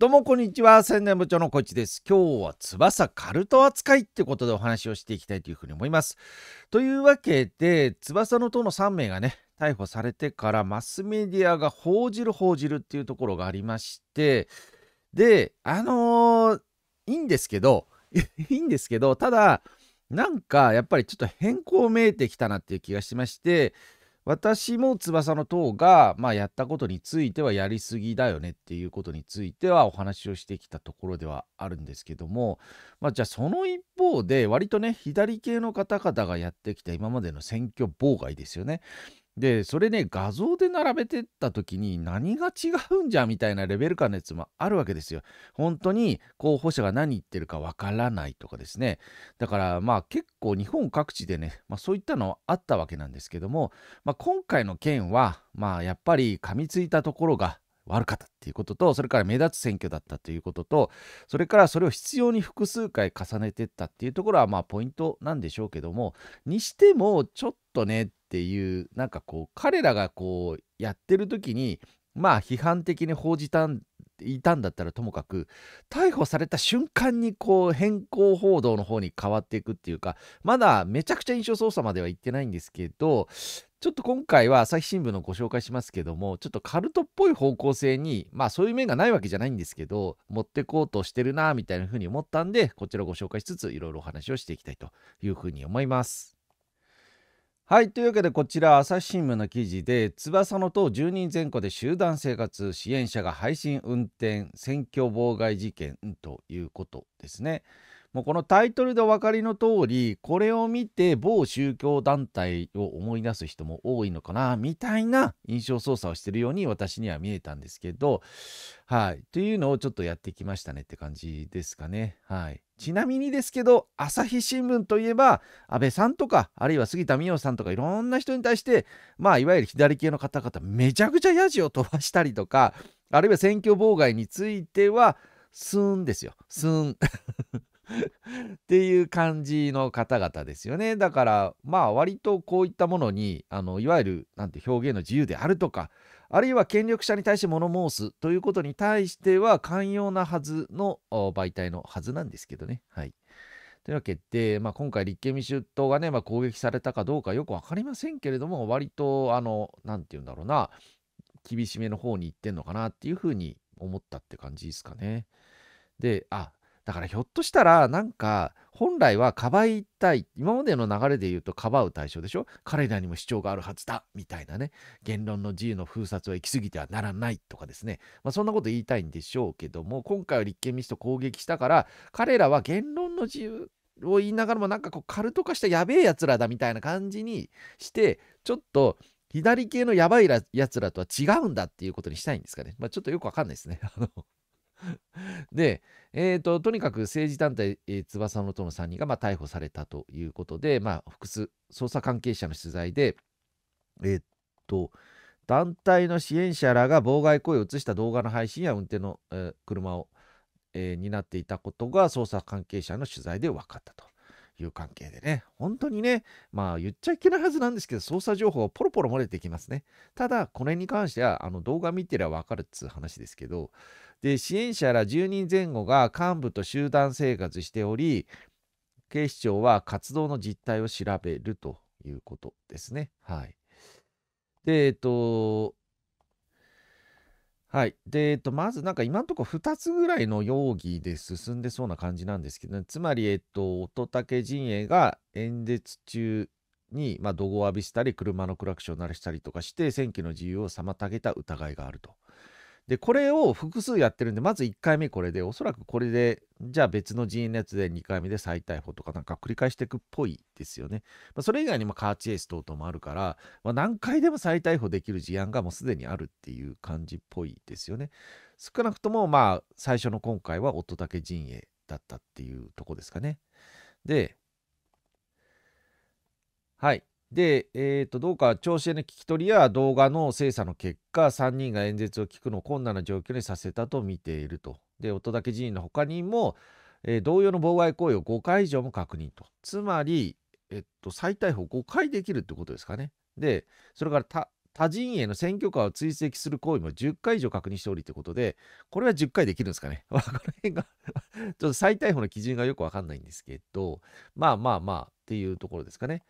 どうもこんにちは宣伝部長のこっちです今日は翼カルト扱いってことでお話をしていきたいというふうに思いますというわけで翼の党の3名がね逮捕されてからマスメディアが報じる報じるっていうところがありましてであのー、いいんですけど いいんですけどただなんかやっぱりちょっと変更見えてきたなっていう気がしまして私も翼の党が、まあ、やったことについてはやりすぎだよねっていうことについてはお話をしてきたところではあるんですけども、まあ、じゃあその一方で割とね左系の方々がやってきた今までの選挙妨害ですよねでそれね画像で並べてった時に何が違うんじゃみたいなレベル感のやつもあるわけですよ。本当に候補者が何言ってるかわからないとかですねだからまあ結構日本各地でね、まあ、そういったのあったわけなんですけども、まあ、今回の件はまあやっぱり噛みついたところが悪かったっていうこととそれから目立つ選挙だったということとそれからそれを必要に複数回重ねてったっていうところはまあポイントなんでしょうけどもにしてもちょっとねっていうなんかこう彼らがこうやってる時にまあ批判的に報じたんいたんだったらともかく逮捕された瞬間にこう変更報道の方に変わっていくっていうかまだめちゃくちゃ印象操作までは行ってないんですけどちょっと今回は朝日新聞のご紹介しますけどもちょっとカルトっぽい方向性にまあそういう面がないわけじゃないんですけど持ってこうとしてるなみたいな風に思ったんでこちらをご紹介しつついろいろお話をしていきたいというふうに思います。はい。というわけで、こちら、朝日新聞の記事で、翼の党10人前後で集団生活、支援者が配信運転、選挙妨害事件ということですね。もうこのタイトルでお分かりの通りこれを見て某宗教団体を思い出す人も多いのかなみたいな印象操作をしているように私には見えたんですけどはいというのをちょっとやってきましたねって感じですかねはい。ちなみにですけど、朝日新聞といえば、安倍さんとか、あるいは杉田水脈さんとか、いろんな人に対して、まあ、いわゆる左系の方々、めちゃくちゃやじを飛ばしたりとか、あるいは選挙妨害については、すーんですよ。すーん。っていう感じの方々ですよね。だからまあ割とこういったものにあのいわゆるなんて表現の自由であるとかあるいは権力者に対して物申すということに対しては寛容なはずの媒体のはずなんですけどね。はい、というわけで、まあ、今回立憲民主党がね、まあ、攻撃されたかどうかよく分かりませんけれども割とあの何て言うんだろうな厳しめの方に行ってんのかなっていうふうに思ったって感じですかね。であだからひょっとしたらなんか本来はかばいたい今までの流れで言うとかばう対象でしょ彼らにも主張があるはずだみたいなね言論の自由の封殺は行き過ぎてはならないとかですね、まあ、そんなこと言いたいんでしょうけども今回は立憲民主党攻撃したから彼らは言論の自由を言いながらもなんかこうカルト化したやべえやつらだみたいな感じにしてちょっと左系のやばいやつらとは違うんだっていうことにしたいんですかね。まあ、ちょっとよくわかんないですね。あの で、えーと、とにかく政治団体、えー、翼の殿3人が、まあ、逮捕されたということで、まあ、複数捜査関係者の取材で、えーと、団体の支援者らが妨害行為を映した動画の配信や運転の、えー、車を、えー、担っていたことが捜査関係者の取材で分かったと。いう関係でね、本当にね、まあ言っちゃいけないはずなんですけど、捜査情報がポロポロ漏れてきますね。ただ、この辺に関しては、あの動画見てりゃ分かるっつう話ですけど、で支援者ら10人前後が幹部と集団生活しており警視庁は活動の実態を調べるということですね。はい、で、えっと、はい。で、えっと、まずなんか今のところ2つぐらいの容疑で進んでそうな感じなんですけど、ね、つまり、えっと、乙武陣営が演説中に、まあ、怒号を浴びしたり、車のクラクションを鳴らしたりとかして、選挙の自由を妨げた疑いがあると。で、これを複数やってるんで、まず1回目これで、おそらくこれで、じゃあ別の人列のやつで2回目で再逮捕とかなんか繰り返していくっぽいですよね。まあ、それ以外にもカーチェイス等々もあるから、まあ、何回でも再逮捕できる事案がもうすでにあるっていう感じっぽいですよね。少なくともまあ最初の今回はだけ陣営だったっていうとこですかね。で、はい。で、えー、とどうか聴子への聞き取りや動画の精査の結果、3人が演説を聞くのを困難な状況にさせたと見ていると。で、音け人員の他にも、えー、同様の妨害行為を5回以上も確認と。つまり、えっと、再逮捕5回できるってことですかね。で、それから他人への選挙カーを追跡する行為も10回以上確認しておりということで、これは10回できるんですかね。この辺が ちょっと再逮捕の基準がよくわかんないんですけど、まあまあまあっていうところですかね。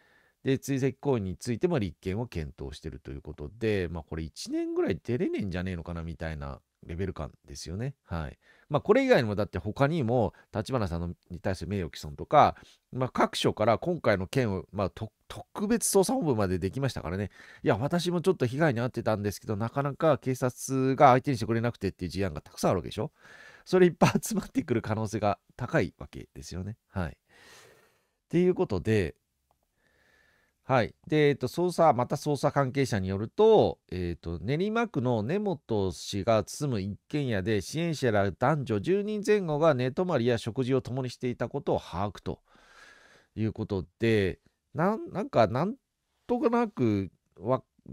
で、追跡行為についても立件を検討しているということで、まあこれ1年ぐらい出れねえんじゃねえのかなみたいなレベル感ですよね。はい。まあこれ以外にもだって他にも立花さんに対する名誉毀損とか、まあ各所から今回の件を、まあ特別捜査本部までできましたからね。いや、私もちょっと被害に遭ってたんですけど、なかなか警察が相手にしてくれなくてっていう事案がたくさんあるわけでしょ。それいっぱい集まってくる可能性が高いわけですよね。はい。いうことで、はい。で、えっと、捜査、また捜査関係者によると、えっと、練馬区の根本氏が住む一軒家で、支援者ら男女10人前後が寝泊まりや食事を共にしていたことを把握ということで、ななんか、なんとなく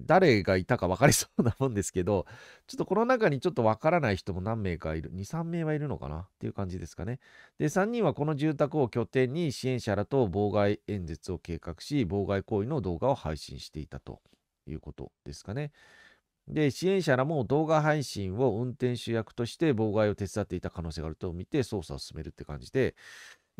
誰がいたか分かりそうなもんですけど、ちょっとこの中にちょっと分からない人も何名かいる、2、3名はいるのかなっていう感じですかね。で、3人はこの住宅を拠点に支援者らと妨害演説を計画し、妨害行為の動画を配信していたということですかね。で、支援者らも動画配信を運転手役として妨害を手伝っていた可能性があると見て捜査を進めるって感じで、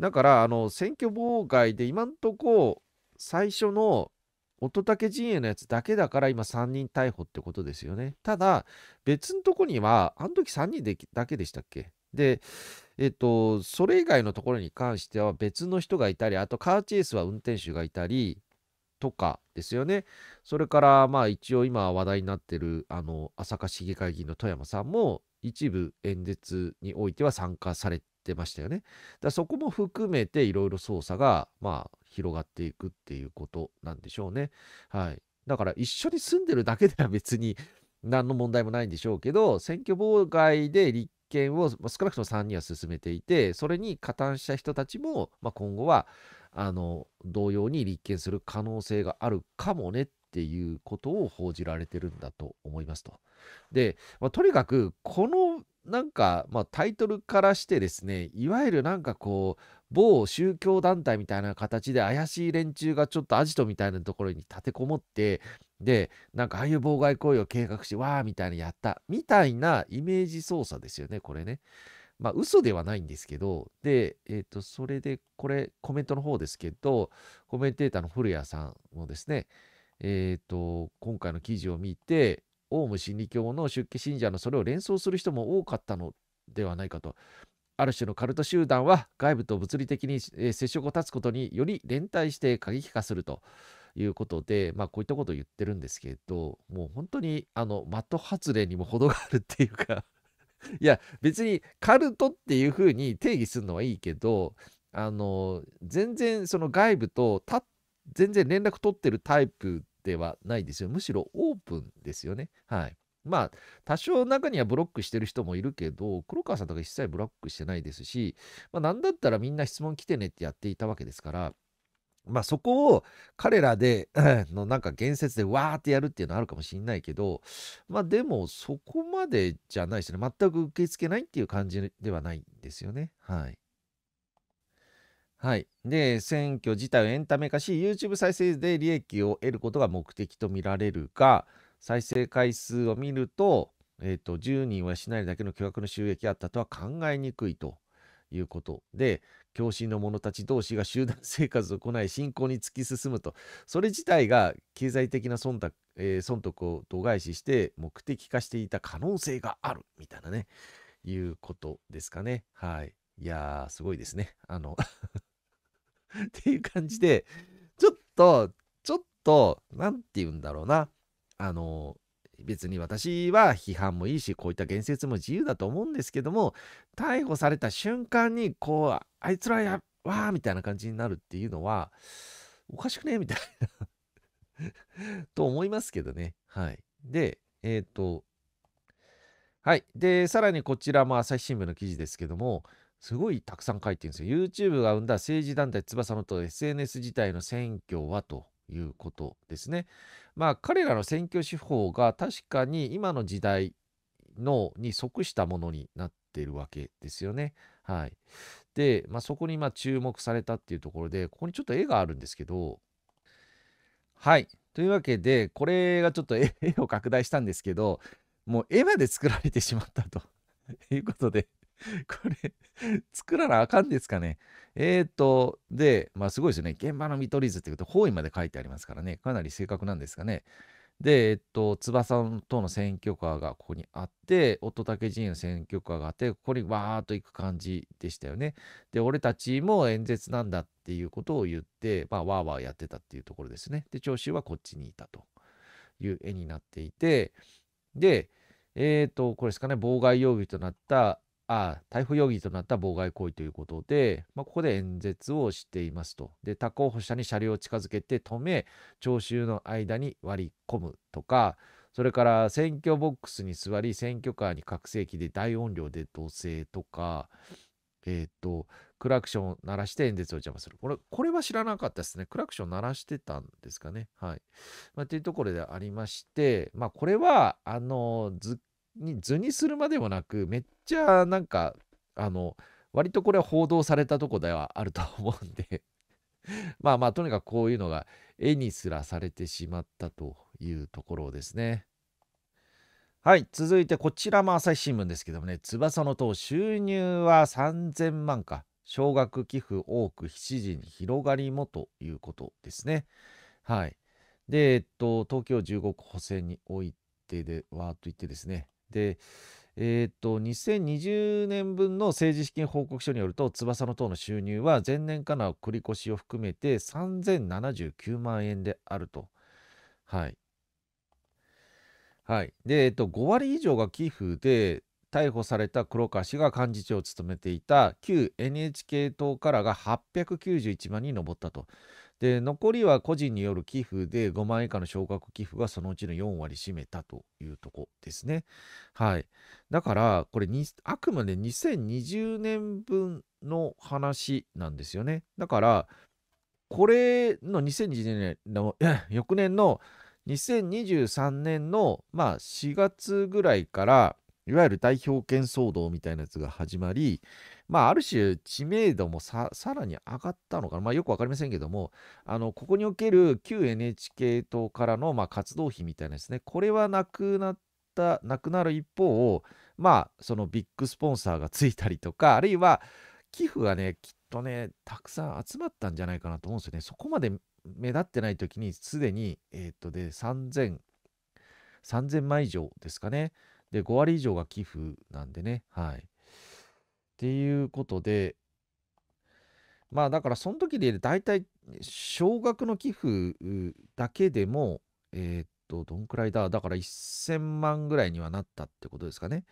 だから、あの、選挙妨害で今んとこ最初の乙武陣営のやつだけだから今3人逮捕ってことですよね。ただ、別のとこには、あの時3人でだけでしたっけで、えっと、それ以外のところに関しては別の人がいたり、あとカーチェイスは運転手がいたり、とかですよね。それから、まあ一応今話題になってる、あの、朝霞市議会議員の富山さんも、一部演説においては参加されってましたよね。だそこも含めていろいろ捜査が、まあ、広がっていくっていうことなんでしょうね。はい。だから一緒に住んでるだけでは別に何の問題もないんでしょうけど、選挙妨害で立件を、まあ、少なくとも3人は進めていて、それに加担した人たちも、まあ、今後はあの同様に立件する可能性があるかもねっていうことを報じられてるんだと思いますと。で、まあ、とにかくこのなんか、まあ、タイトルからしてですね、いわゆるなんかこう、某宗教団体みたいな形で怪しい連中がちょっとアジトみたいなところに立てこもって、で、なんかああいう妨害行為を計画して、わーみたいなやった、みたいなイメージ操作ですよね、これね。まあ、嘘ではないんですけど、で、えっ、ー、と、それで、これ、コメントの方ですけど、コメンテーターの古谷さんもですね、えっ、ー、と、今回の記事を見て、オウム真理教の出家信者のそれを連想する人も多かったのではないかと。ある種のカルト集団は外部と物理的に接触を断つことにより連帯して過激化するということで、まあ、こういったことを言ってるんですけど、もう本当にあの的外れにも程があるっていうか いや、別にカルトっていうふうに定義するのはいいけど、あの全然その外部と全然連絡取ってるタイプではないですよ。むしろオープンですよね。はい。まあ、多少中にはブロックしてる人もいるけど、黒川さんとか一切ブロックしてないですし、まあ、なんだったらみんな質問来てねってやっていたわけですから、まあそこを彼らで、のなんか言説でわーってやるっていうのはあるかもしんないけど、まあでもそこまでじゃないですね。全く受け付けないっていう感じではないんですよね。はい。はい。で、選挙自体をエンタメ化し、YouTube 再生で利益を得ることが目的とみられるが、再生回数を見ると、えっ、ー、と、10人はしないだけの巨額の収益あったとは考えにくいということで、共振の者たち同士が集団 生活を行い、信仰に突き進むと、それ自体が経済的なえー、損得を度外視して目的化していた可能性がある、みたいなね、いうことですかね。はい。いやー、すごいですね。あのっていう感じで、ちょっと、ちょっと、なんて言うんだろうな。あの、別に私は批判もいいし、こういった言説も自由だと思うんですけども、逮捕された瞬間に、こう、あいつらや、わーみたいな感じになるっていうのは、おかしくねみたいな と思いますけどね。はい。で、えっ、ー、と、はい。で、さらにこちらも朝日新聞の記事ですけども、すごいたくさん書いてるんですよ。YouTube が生んだ政治団体翼のと SNS 自体の選挙はということですね。まあ彼らの選挙手法が確かに今の時代のに即したものになっているわけですよね。はい。で、まあ、そこにま注目されたっていうところで、ここにちょっと絵があるんですけど、はい。というわけで、これがちょっと絵を拡大したんですけど、もう絵まで作られてしまったということで これ、作らなあかんですかね。えーと、で、まあすごいですよね。現場の見取り図っていうと、方位まで書いてありますからね、かなり正確なんですかね。で、えっと、翼との選挙カーがここにあって、乙武陣営の選挙カーがあって、ここにわーっと行く感じでしたよね。で、俺たちも演説なんだっていうことを言って、まあ、わーわーやってたっていうところですね。で、聴衆はこっちにいたという絵になっていて、で、えっ、ー、と、これですかね、妨害容疑となったあ逮捕容疑となった妨害行為ということで、まあ、ここで演説をしていますと。で、他候補者に車両を近づけて止め、聴衆の間に割り込むとか、それから選挙ボックスに座り、選挙カーに拡声器で大音量で同棲とか、えっ、ー、と、クラクションを鳴らして演説を邪魔する。これ、これは知らなかったですね。クラクション鳴らしてたんですかね。はい。まあ、というところでありまして、まあ、これは、あの、図に図にするまでもなくめっちゃなんかあの割とこれは報道されたとこではあると思うんで まあまあとにかくこういうのが絵にすらされてしまったというところですね。はい、続いてこちらも朝日新聞ですけどもね、翼の塔収入は3000万か、少額寄付多く7時に広がりもということですね。はい。で、えっと、東京15区補選においてで、わーっと言ってですね、で、えー、っと、2020年分の政治資金報告書によると、翼の党の収入は前年からの繰越しを含めて3079万円であると。はい。はい。で、えっと、5割以上が寄付で、逮捕された黒川氏が幹事長を務めていた旧 NHK 党からが891万に上ったと。で、残りは個人による寄付で5万円以下の奨学寄付がそのうちの4割占めたというとこですね。はい。だから、これに、あくまで2020年分の話なんですよね。だから、これの2020年の、翌年の2023年の、まあ、4月ぐらいから、いわゆる代表権騒動みたいなやつが始まり、まあ、ある種知名度もさらに上がったのかな、まあ、よく分かりませんけどもあのここにおける旧 NHK 党からのまあ活動費みたいなですねこれはなくなったなくなる一方まあそのビッグスポンサーがついたりとかあるいは寄付がねきっとねたくさん集まったんじゃないかなと思うんですよねそこまで目立ってない時にすでにえー、っとで3000 3000枚以上ですかねで、5割以上が寄付なんでね。はい。っていうことで、まあだからその時で大体少額の寄付だけでも、えー、っと、どんくらいだだから1000万ぐらいにはなったってことですかね。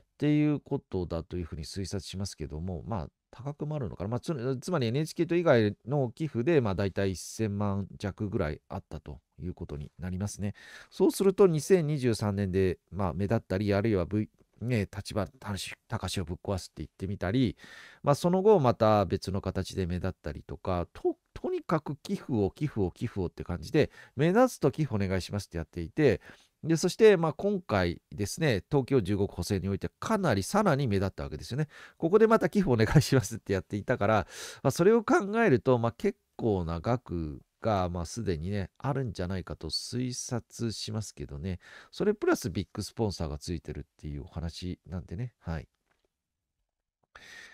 っていうことだというふうに推察しますけども、まあ高くもあるのかな、まあ、つまり NHK と以外の寄付で、まあ、大体1000万弱ぐらいあったということになりますね。そうすると2023年で、まあ、目立ったり、あるいは、v ね、立場しをぶっ壊すって言ってみたり、まあ、その後また別の形で目立ったりとかととにかく寄付を寄付を寄付をって感じで目立つと寄付お願いしますってやっていてでそして、まあ、今回ですね、東京15区補正においてかなりさらに目立ったわけですよね。ここでまた寄付お願いしますってやっていたから、まあ、それを考えると、まあ、結構な額が、まあ、すでにね、あるんじゃないかと推察しますけどね、それプラスビッグスポンサーがついてるっていうお話なんでね、はい。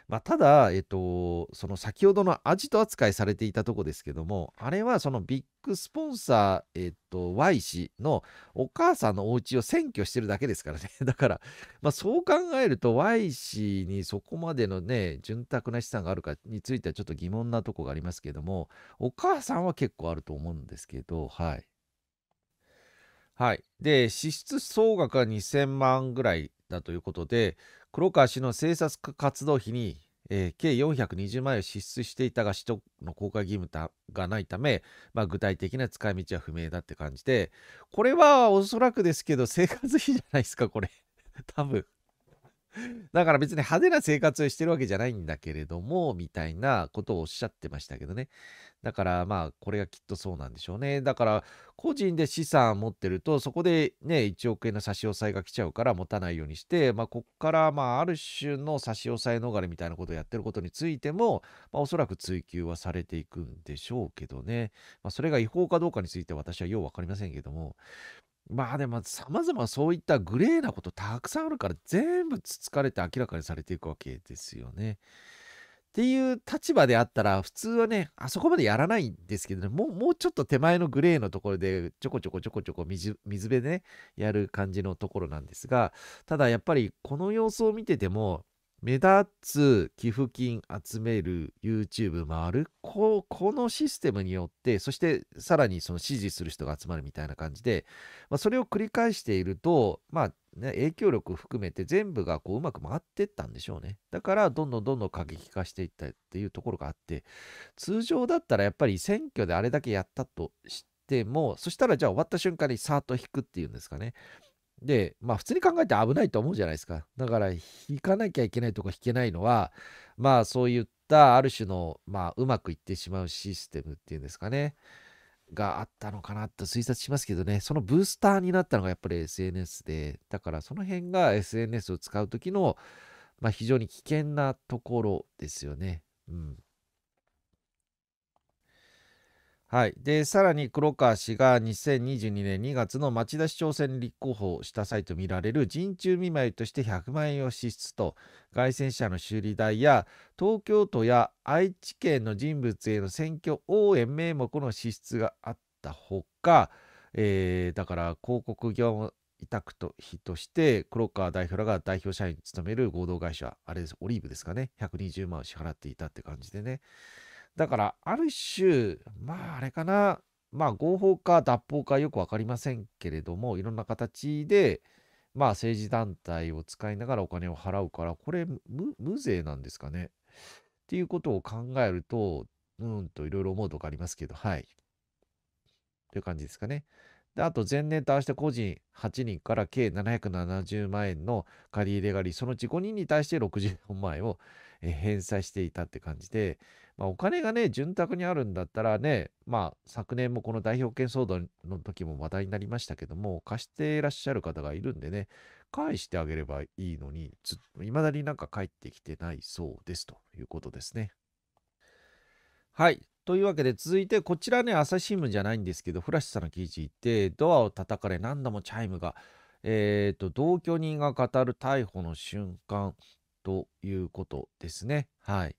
まあ、ただ、えっと、その先ほどのアジト扱いされていたとこですけども、あれはそのビッグスポンサー、えっと、Y 氏のお母さんのお家を占拠してるだけですからね。だから、まあ、そう考えると Y 氏にそこまでのね、潤沢な資産があるかについてはちょっと疑問なとこがありますけども、お母さんは結構あると思うんですけど、はい。はい。で、支出総額は2000万ぐらいだということで、黒川氏の政策活動費に、えー、計420万円を支出していたが、市との公開義務がないため、まあ、具体的な使い道は不明だって感じで、これはおそらくですけど、生活費じゃないですか、これ。多分 だから別に派手な生活をしてるわけじゃないんだけれども、みたいなことをおっしゃってましたけどね。だからまあ、これがきっとそうなんでしょうね。だから、個人で資産持ってると、そこでね、1億円の差し押さえが来ちゃうから持たないようにして、まあ、こっからまあ、ある種の差し押さえ逃れみたいなことをやってることについても、まあ、おそらく追及はされていくんでしょうけどね。まあ、それが違法かどうかについて私はようわかりませんけども、まあでも様々そういったグレーなことたくさんあるから全部つつかれて明らかにされていくわけですよね。っていう立場であったら普通はねあそこまでやらないんですけどねもうもうちょっと手前のグレーのところでちょこちょこちょこちょこ水水辺でねやる感じのところなんですがただやっぱりこの様子を見てても目立つ寄付金集める YouTube 回るこうこのシステムによってそしてさらにその支持する人が集まるみたいな感じで、まあ、それを繰り返していると、まあね、影響力含めて全部がこううまく回っていったんでしょうねだからどんどんどんどん過激化していったっていうところがあって通常だったらやっぱり選挙であれだけやったとしてもそしたらじゃあ終わった瞬間にさーっと引くっていうんですかねで、まあ普通に考えて危ないと思うじゃないですか。だから引かなきゃいけないとか引けないのは、まあそういったある種の、まあうまくいってしまうシステムっていうんですかね、があったのかなと推察しますけどね、そのブースターになったのがやっぱり SNS で、だからその辺が SNS を使う時の、まあ非常に危険なところですよね。うん。はい、でさらに黒川氏が2022年2月の町田市長選に立候補した際と見られる人中見舞いとして100万円を支出と外戦車の修理代や東京都や愛知県の人物への選挙応援名目の支出があったほか、えー、だから広告業務委託と費として黒川代表らが代表社員に務める合同会社あれですオリーブですかね120万を支払っていたって感じでね。だから、ある種、まあ、あれかな、まあ、合法か脱法かよく分かりませんけれども、いろんな形で、まあ、政治団体を使いながらお金を払うから、これ無税なんですかね。っていうことを考えると、うんといろいろ思うとこありますけど、はい。という感じですかね。で、あと前年と合わせて個人8人から計770万円の借り入れがあり、そのうち5人に対して64万円を返済していたって感じで、まあ、お金がね、潤沢にあるんだったらね、まあ、昨年もこの代表権騒動の時も話題になりましたけども、貸していらっしゃる方がいるんでね、返してあげればいいのに、ずいまだになんか返ってきてないそうですということですね。はい。というわけで続いてこちらね朝日新聞じゃないんですけどフラッシュさんの記事行ってドアを叩かれ何度もチャイムが、えーと、同居人が語る逮捕の瞬間ということですね。はい、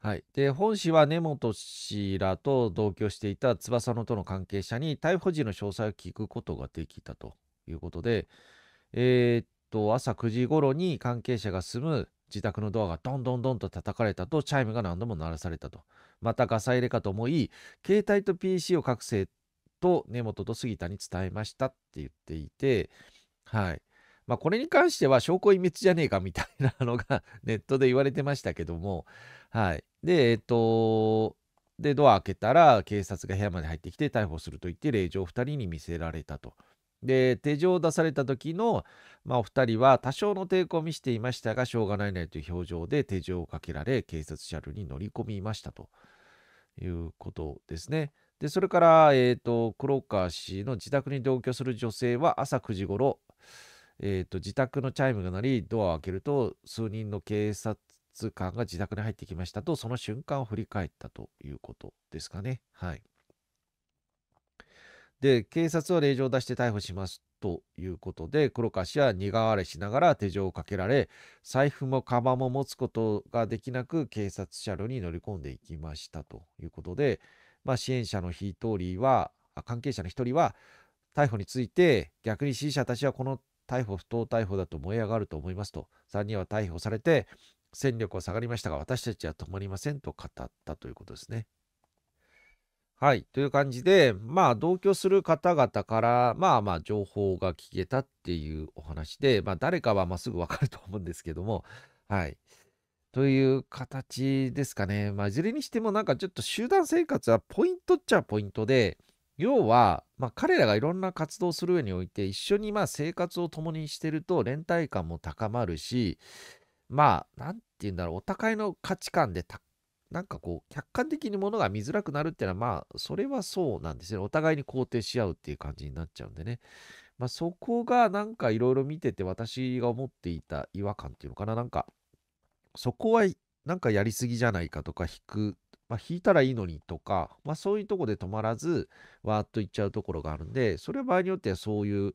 はい、で本氏は根本氏らと同居していた翼野との関係者に逮捕時の詳細を聞くことができたということで、えー、っと朝9時頃に関係者が住む自宅のドアがどんどんどんと叩かれたとチャイムが何度も鳴らされたと。またガサ入れかと思い、携帯と PC を覚醒と根本と杉田に伝えましたって言っていて、はい。まあ、これに関しては証拠隠滅じゃねえかみたいなのがネットで言われてましたけども、はい。で、えっ、ー、と、で、ドア開けたら警察が部屋まで入ってきて逮捕すると言って令状2人に見せられたと。で手錠を出された時の、まあ、お二人は多少の抵抗を見せていましたがしょうがないねという表情で手錠をかけられ警察車両に乗り込みましたということですね。でそれから、えーと、黒川氏の自宅に同居する女性は朝9時ごろ、えーと自宅のチャイムが鳴りドアを開けると数人の警察官が自宅に入ってきましたとその瞬間を振り返ったということですかね。はいで警察は令状を出して逮捕しますということで黒川氏は苦笑いしながら手錠をかけられ財布もカバンも持つことができなく警察車両に乗り込んでいきましたということで、まあ、支援者の1人は関係者の1人は逮捕について逆に支持者たちはこの逮捕不当逮捕だと燃え上がると思いますと3人は逮捕されて戦力は下がりましたが私たちは止まりませんと語ったということですね。はい。という感じで、まあ、同居する方々から、まあまあ、情報が聞けたっていうお話で、まあ、誰かはまあすぐわかると思うんですけども、はい。という形ですかね。まあ、いずれにしても、なんかちょっと集団生活はポイントっちゃポイントで、要は、まあ、彼らがいろんな活動をする上において、一緒にまあ生活を共にしてると、連帯感も高まるし、まあ、なんて言うんだろう、お互いの価値観で高なんかこう、客観的にものが見づらくなるっていうのは、まあ、それはそうなんですね。お互いに肯定し合うっていう感じになっちゃうんでね。まあ、そこがなんかいろいろ見てて、私が思っていた違和感っていうのかな。なんか、そこは、なんかやりすぎじゃないかとか、引く、まあ、引いたらいいのにとか、まあ、そういうとこで止まらず、わーっといっちゃうところがあるんで、それは場合によってはそういう、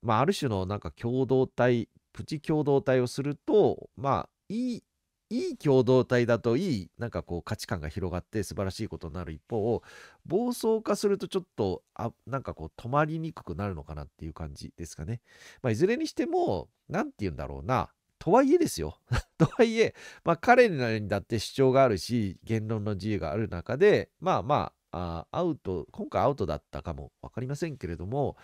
まあ、ある種のなんか共同体、プチ共同体をすると、まあ、いいいい共同体だといいなんかこう価値観が広がって素晴らしいことになる一方を暴走化するとちょっとあなんかこう止まりにくくなるのかなっていう感じですかね。まあ、いずれにしても何て言うんだろうなとはいえですよ。とはいえ、まあ、彼らにだって主張があるし言論の自由がある中でまあまああアウト今回アウトだったかも分かりませんけれども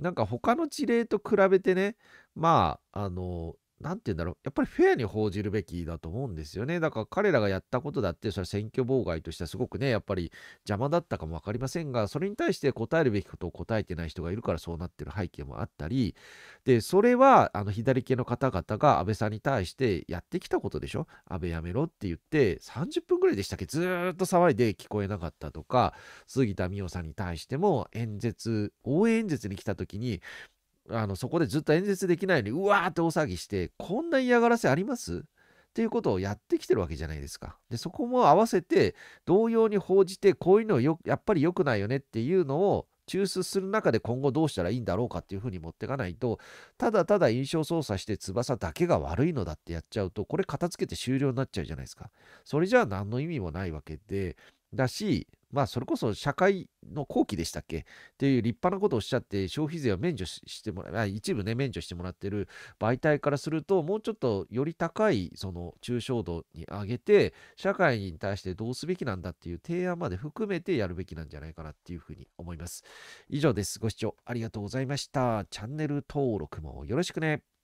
なんか他の事例と比べてねまああのなんて言うんだろう、やっぱりフェアに報じるべきだと思うんですよね。だから彼らがやったことだって、それ選挙妨害としてはすごくね、やっぱり邪魔だったかも分かりませんが、それに対して答えるべきことを答えてない人がいるからそうなってる背景もあったり、で、それはあの左系の方々が安倍さんに対してやってきたことでしょ。安倍やめろって言って、30分ぐらいでしたっけ、ずっと騒いで聞こえなかったとか、杉田水脈さんに対しても演説、応援演説に来た時に、あのそこでずっと演説できないのにうわーって大騒ぎしてこんな嫌がらせありますっていうことをやってきてるわけじゃないですか。でそこも合わせて同様に報じてこういうのよやっぱり良くないよねっていうのを抽出する中で今後どうしたらいいんだろうかっていうふうに持っていかないとただただ印象操作して翼だけが悪いのだってやっちゃうとこれ片付けて終了になっちゃうじゃないですか。それじゃあ何の意味もないわけでだしまあ、それこそ社会の後期でしたっけっていう立派なことをおっしゃって、消費税を免除してもらう、一部ね、免除してもらってる媒体からすると、もうちょっとより高い、その、抽象度に上げて、社会に対してどうすべきなんだっていう提案まで含めてやるべきなんじゃないかなっていうふうに思います。以上です。ご視聴ありがとうございました。チャンネル登録もよろしくね。